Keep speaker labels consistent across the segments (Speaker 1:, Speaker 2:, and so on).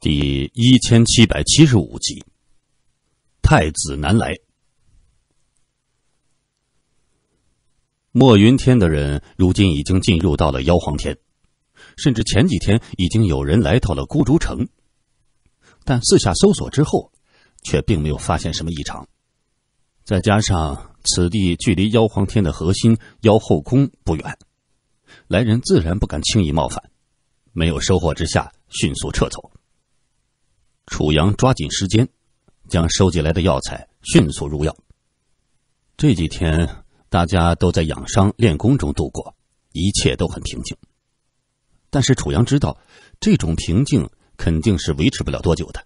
Speaker 1: 第一千七百七十五集，太子南来。墨云天的人如今已经进入到了妖皇天，甚至前几天已经有人来到了孤竹城，但四下搜索之后，却并没有发现什么异常。再加上此地距离妖皇天的核心妖后宫不远，来人自然不敢轻易冒犯，没有收获之下，迅速撤走。楚阳抓紧时间，将收集来的药材迅速入药。这几天大家都在养伤练功中度过，一切都很平静。但是楚阳知道，这种平静肯定是维持不了多久的。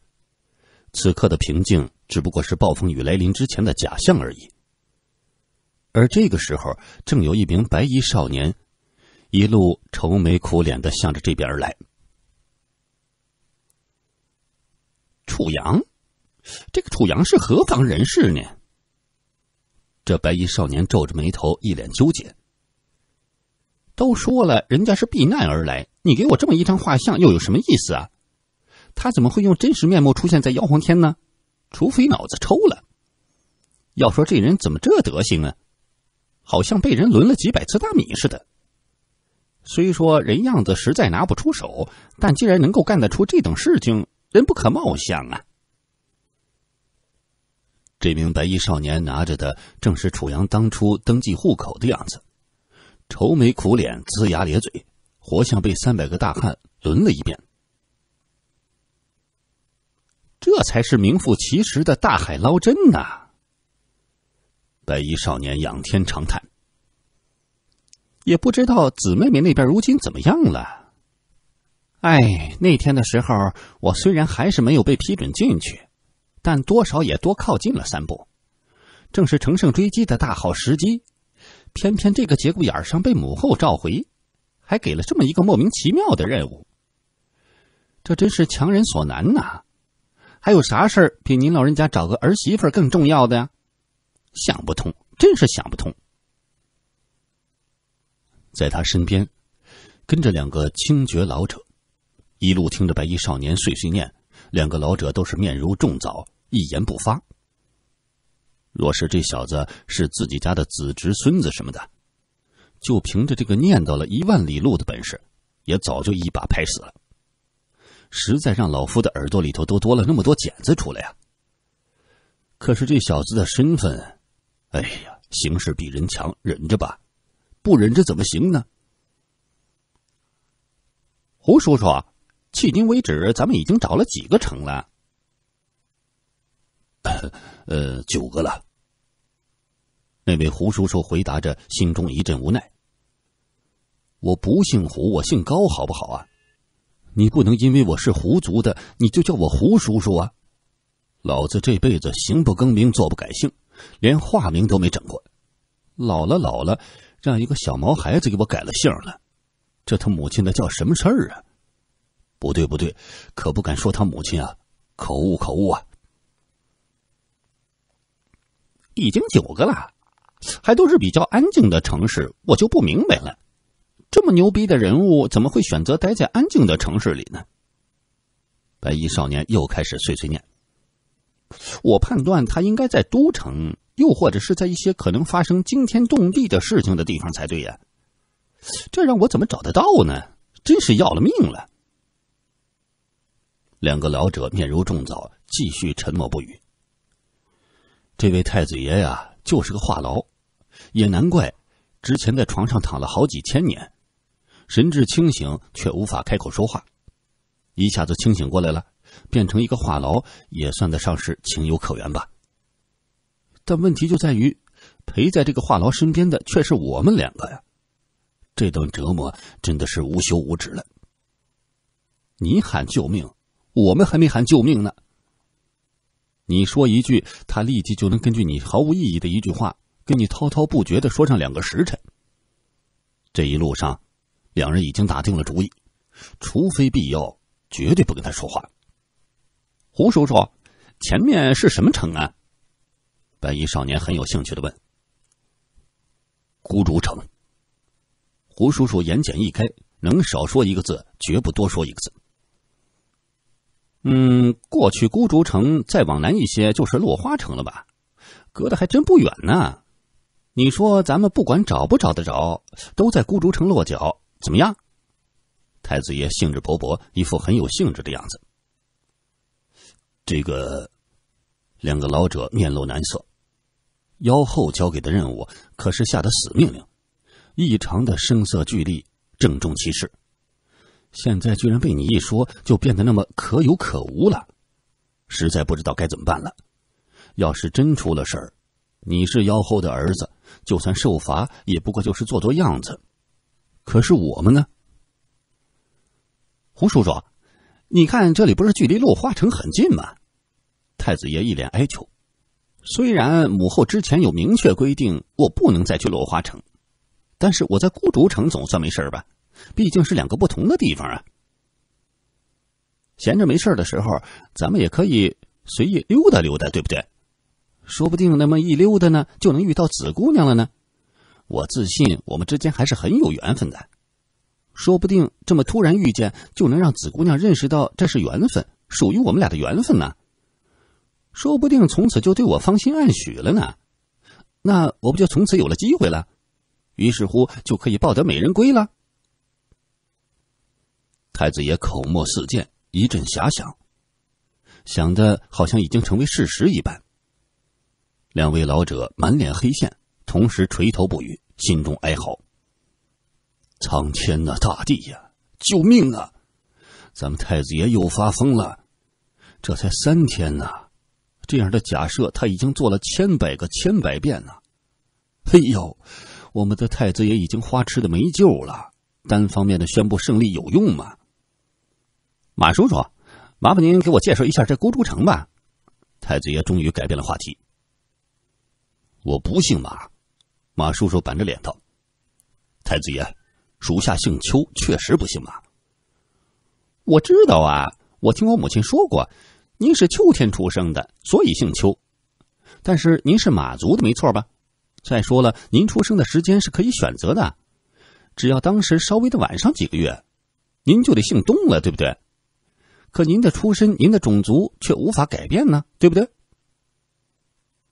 Speaker 1: 此刻的平静只不过是暴风雨来临之前的假象而已。而这个时候，正有一名白衣少年，一路愁眉苦脸的向着这边而来。楚阳，这个楚阳是何方人士呢？这白衣少年皱着眉头，一脸纠结。都说了，人家是避难而来，你给我这么一张画像又有什么意思啊？他怎么会用真实面目出现在妖皇天呢？除非脑子抽了。要说这人怎么这德行啊，好像被人轮了几百次大米似的。虽说人样子实在拿不出手，但既然能够干得出这等事情。人不可貌相啊！这名白衣少年拿着的正是楚阳当初登记户口的样子，愁眉苦脸、龇牙咧嘴，活像被三百个大汉轮了一遍。这才是名副其实的大海捞针呐！白衣少年仰天长叹，也不知道紫妹妹那边如今怎么样了。哎，那天的时候，我虽然还是没有被批准进去，但多少也多靠近了三步，正是乘胜追击的大好时机。偏偏这个节骨眼上被母后召回，还给了这么一个莫名其妙的任务，这真是强人所难呐！还有啥事儿比您老人家找个儿媳妇更重要的呀？想不通，真是想不通。在他身边，跟着两个清绝老者。一路听着白衣少年碎碎念，两个老者都是面如重枣，一言不发。若是这小子是自己家的子侄孙子什么的，就凭着这个念叨了一万里路的本事，也早就一把拍死了。实在让老夫的耳朵里头都多了那么多茧子出来啊！可是这小子的身份，哎呀，形势比人强，忍着吧，不忍着怎么行呢？胡叔叔啊！迄今为止，咱们已经找了几个城了。呃，九个了。那位胡叔叔回答着，心中一阵无奈。我不姓胡，我姓高，好不好啊？你不能因为我是胡族的，你就叫我胡叔叔啊！老子这辈子行不更名，坐不改姓，连化名都没整过。老了老了，让一个小毛孩子给我改了姓了，这他母亲的叫什么事儿啊？不对不对，可不敢说他母亲啊！口误口误啊！已经九个了，还都是比较安静的城市，我就不明白了。这么牛逼的人物，怎么会选择待在安静的城市里呢？白衣少年又开始碎碎念。我判断他应该在都城，又或者是在一些可能发生惊天动地的事情的地方才对呀。这让我怎么找得到呢？真是要了命了！两个老者面如重枣，继续沉默不语。这位太子爷呀，就是个话痨，也难怪，之前在床上躺了好几千年，神志清醒却无法开口说话，一下子清醒过来了，变成一个话痨，也算得上是情有可原吧。但问题就在于，陪在这个话痨身边的却是我们两个呀，这等折磨真的是无休无止了。你喊救命！我们还没喊救命呢。你说一句，他立即就能根据你毫无意义的一句话，跟你滔滔不绝的说上两个时辰。这一路上，两人已经打定了主意，除非必要，绝对不跟他说话。胡叔叔，前面是什么城啊？白衣少年很有兴趣的问。孤竹城。胡叔叔言简意赅，能少说一个字，绝不多说一个字。嗯，过去孤竹城再往南一些就是落花城了吧？隔得还真不远呢。你说咱们不管找不找得着，都在孤竹城落脚，怎么样？太子爷兴致勃勃，一副很有兴致的样子。这个，两个老者面露难色。妖后交给的任务可是下的死命令，异常的声色俱厉，郑重其事。现在居然被你一说，就变得那么可有可无了，实在不知道该怎么办了。要是真出了事儿，你是妖后的儿子，就算受罚，也不过就是做做样子。可是我们呢？胡叔叔，你看这里不是距离落花城很近吗？太子爷一脸哀求。虽然母后之前有明确规定，我不能再去落花城，但是我在孤竹城总算没事吧。毕竟是两个不同的地方啊。闲着没事的时候，咱们也可以随意溜达溜达，对不对？说不定那么一溜达呢，就能遇到紫姑娘了呢。我自信我们之间还是很有缘分的，说不定这么突然遇见，就能让紫姑娘认识到这是缘分，属于我们俩的缘分呢。说不定从此就对我芳心暗许了呢。那我不就从此有了机会了？于是乎就可以抱得美人归了。太子爷口沫四溅，一阵遐想，想的好像已经成为事实一般。两位老者满脸黑线，同时垂头不语，心中哀嚎：“苍天呐，大地呀，救命啊！咱们太子爷又发疯了！这才三天呐，这样的假设他已经做了千百个、千百遍了。哎呦，我们的太子爷已经花痴的没救了，单方面的宣布胜利有用吗？”马叔叔，麻烦您给我介绍一下这孤竹城吧。太子爷终于改变了话题。我不姓马，马叔叔板着脸道：“太子爷，属下姓邱，确实不姓马。”我知道啊，我听我母亲说过，您是秋天出生的，所以姓邱。但是您是马族的没错吧？再说了，您出生的时间是可以选择的，只要当时稍微的晚上几个月，您就得姓东了，对不对？可您的出身，您的种族却无法改变呢，对不对？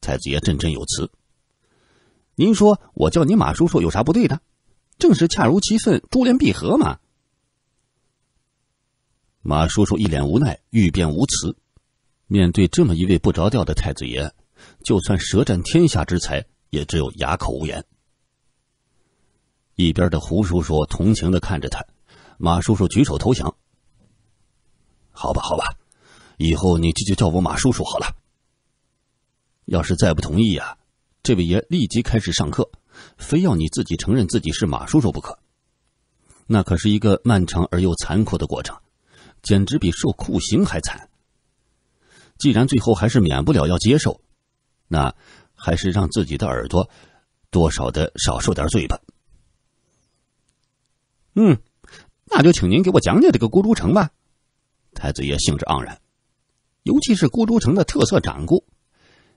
Speaker 1: 太子爷振振有词：“您说我叫你马叔叔有啥不对的？正是恰如其分，珠联璧合嘛。”马叔叔一脸无奈，欲辩无词。面对这么一位不着调的太子爷，就算舌战天下之才，也只有哑口无言。一边的胡叔叔同情的看着他，马叔叔举手投降。好吧，好吧，以后你就叫我马叔叔好了。要是再不同意呀，这位爷立即开始上课，非要你自己承认自己是马叔叔不可。那可是一个漫长而又残酷的过程，简直比受酷刑还惨。既然最后还是免不了要接受，那还是让自己的耳朵多少的少受点罪吧。嗯，那就请您给我讲解这个咕噜城吧。太子爷兴致盎然，尤其是孤竹城的特色掌故。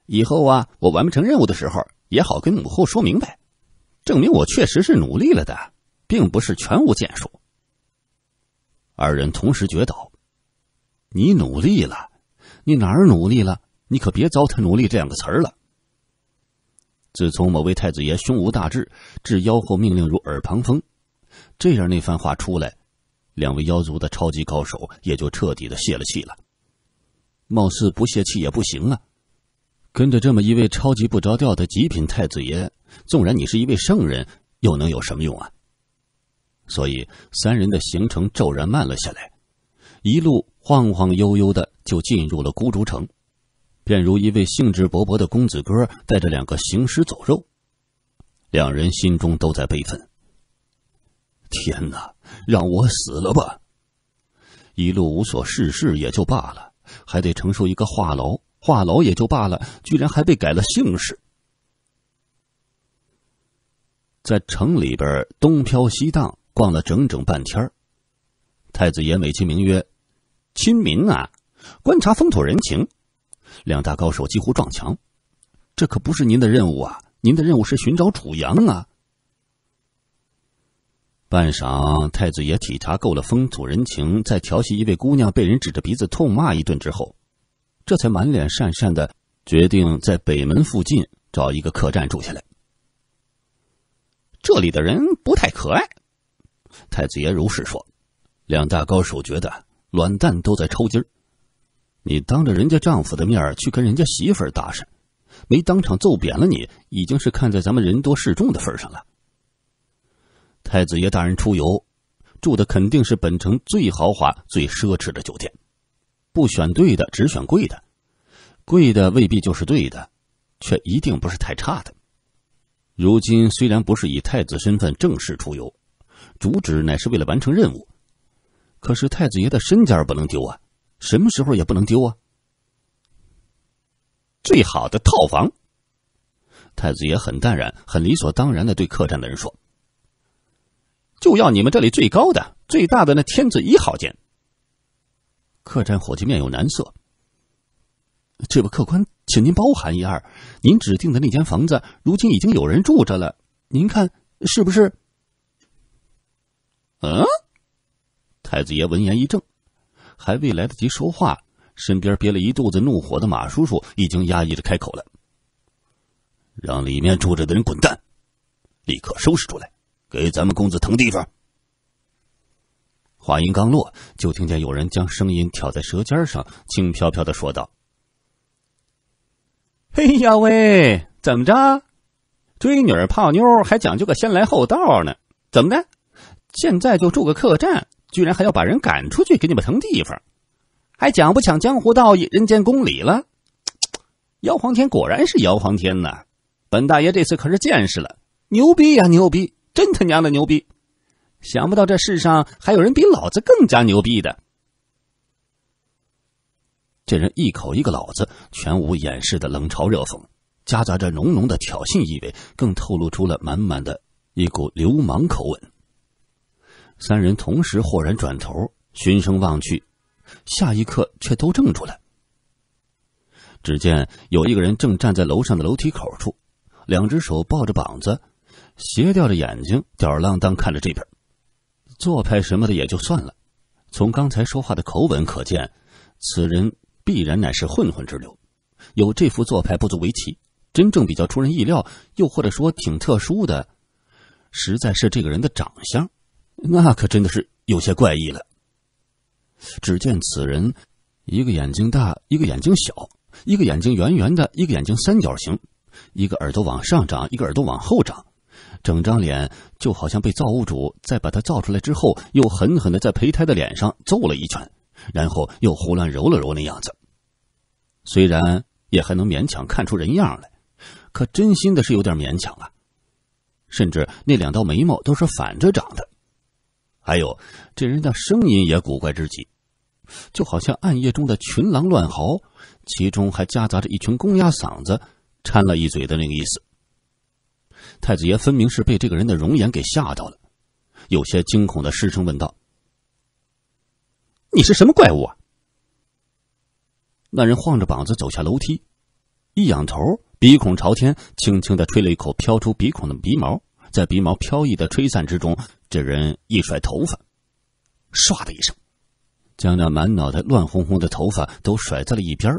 Speaker 1: 以后啊，我完不成任务的时候，也好跟母后说明白，证明我确实是努力了的，并不是全无建树。二人同时决斗，你努力了？你哪儿努力了？你可别糟蹋“努力”这两个词儿了。自从某位太子爷胸无大志，置妖后命令如耳旁风，这样那番话出来。两位妖族的超级高手也就彻底的泄了气了，貌似不泄气也不行啊！跟着这么一位超级不着调的极品太子爷，纵然你是一位圣人，又能有什么用啊？所以三人的行程骤然慢了下来，一路晃晃悠悠的就进入了孤竹城，便如一位兴致勃勃的公子哥带着两个行尸走肉，两人心中都在悲愤。天哪！让我死了吧。一路无所事事也就罢了，还得承受一个话痨，话痨也就罢了，居然还被改了姓氏。在城里边东飘西荡逛了整整半天儿，太子爷美其名曰“亲民”啊，观察风土人情。两大高手几乎撞墙，这可不是您的任务啊！您的任务是寻找楚阳啊！半晌，太子爷体察够了风土人情，在调戏一位姑娘被人指着鼻子痛骂一顿之后，这才满脸讪讪的决定在北门附近找一个客栈住下来。这里的人不太可爱，太子爷如是说。两大高手觉得卵蛋都在抽筋儿，你当着人家丈夫的面去跟人家媳妇儿讪，没当场揍扁了你，已经是看在咱们人多势众的份上了。太子爷大人出游，住的肯定是本城最豪华、最奢侈的酒店。不选对的，只选贵的。贵的未必就是对的，却一定不是太差的。如今虽然不是以太子身份正式出游，主旨乃是为了完成任务，可是太子爷的身家不能丢啊，什么时候也不能丢啊。最好的套房。太子爷很淡然、很理所当然的对客栈的人说。就要你们这里最高的、最大的那天子一号间。客栈伙计面有难色。这位客官，请您包涵一二。您指定的那间房子，如今已经有人住着了。您看是不是？嗯。太子爷闻言一怔，还未来得及说话，身边憋了一肚子怒火的马叔叔已经压抑着开口了：“让里面住着的人滚蛋，立刻收拾出来。”给咱们公子腾地方。话音刚落，就听见有人将声音挑在舌尖上，轻飘飘的说道：“哎呀喂，怎么着？追女儿、泡妞还讲究个先来后到呢？怎么的？现在就住个客栈，居然还要把人赶出去给你们腾地方，还讲不讲江湖道义、人间公理了？”姚皇天果然是姚皇天呐！本大爷这次可是见识了，牛逼呀，牛逼！真他娘的牛逼！想不到这世上还有人比老子更加牛逼的。这人一口一个“老子”，全无掩饰的冷嘲热讽，夹杂着浓浓的挑衅意味，更透露出了满满的一股流氓口吻。三人同时豁然转头，循声望去，下一刻却都怔住了。只见有一个人正站在楼上的楼梯口处，两只手抱着膀子。斜吊着眼睛，吊儿郎当看着这边，做派什么的也就算了。从刚才说话的口吻可见，此人必然乃是混混之流，有这副做派不足为奇。真正比较出人意料，又或者说挺特殊的，实在是这个人的长相，那可真的是有些怪异了。只见此人，一个眼睛大，一个眼睛小，一个眼睛圆圆的，一个眼睛三角形，一个耳朵往上长，一个耳朵往后长。整张脸就好像被造物主在把他造出来之后，又狠狠的在胚胎的脸上揍了一拳，然后又胡乱揉了揉那样子。虽然也还能勉强看出人样来，可真心的是有点勉强啊。甚至那两道眉毛都是反着长的，还有这人的声音也古怪之极，就好像暗夜中的群狼乱嚎，其中还夹杂着一群公鸭嗓子掺了一嘴的那个意思。太子爷分明是被这个人的容颜给吓到了，有些惊恐的失声问道：“你是什么怪物啊？”那人晃着膀子走下楼梯，一仰头，鼻孔朝天，轻轻的吹了一口飘出鼻孔的鼻毛，在鼻毛飘逸的吹散之中，这人一甩头发，唰的一声，将那满脑袋乱哄哄的头发都甩在了一边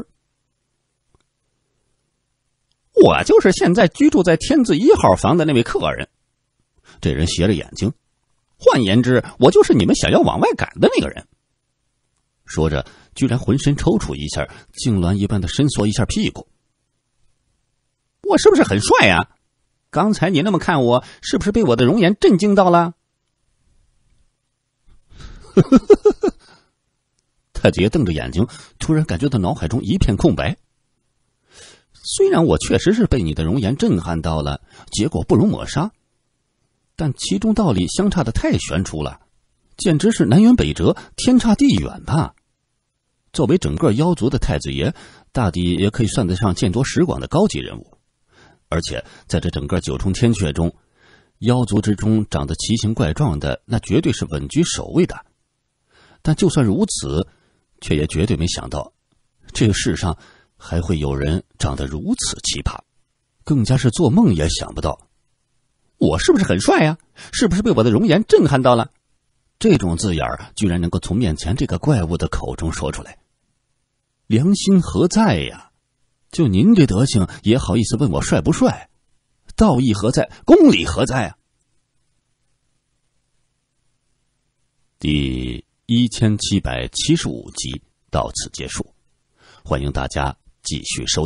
Speaker 1: 我就是现在居住在天字一号房的那位客人，这人斜着眼睛。换言之，我就是你们想要往外赶的那个人。说着，居然浑身抽搐一下，痉挛一般的伸缩一下屁股。我是不是很帅呀？刚才你那么看我，是不是被我的容颜震惊到了？太子爷瞪着眼睛，突然感觉到脑海中一片空白。虽然我确实是被你的容颜震撼到了，结果不容抹杀，但其中道理相差的太悬殊了，简直是南辕北辙，天差地远吧。作为整个妖族的太子爷，大抵也可以算得上见多识广的高级人物。而且在这整个九重天阙中，妖族之中长得奇形怪状的，那绝对是稳居首位的。但就算如此，却也绝对没想到，这个世上。还会有人长得如此奇葩，更加是做梦也想不到。我是不是很帅呀？是不是被我的容颜震撼到了？这种字眼儿居然能够从面前这个怪物的口中说出来，良心何在呀？就您这德行也好意思问我帅不帅？道义何在？公理何在啊？第一千七百七十五集到此结束，欢迎大家。继续收听。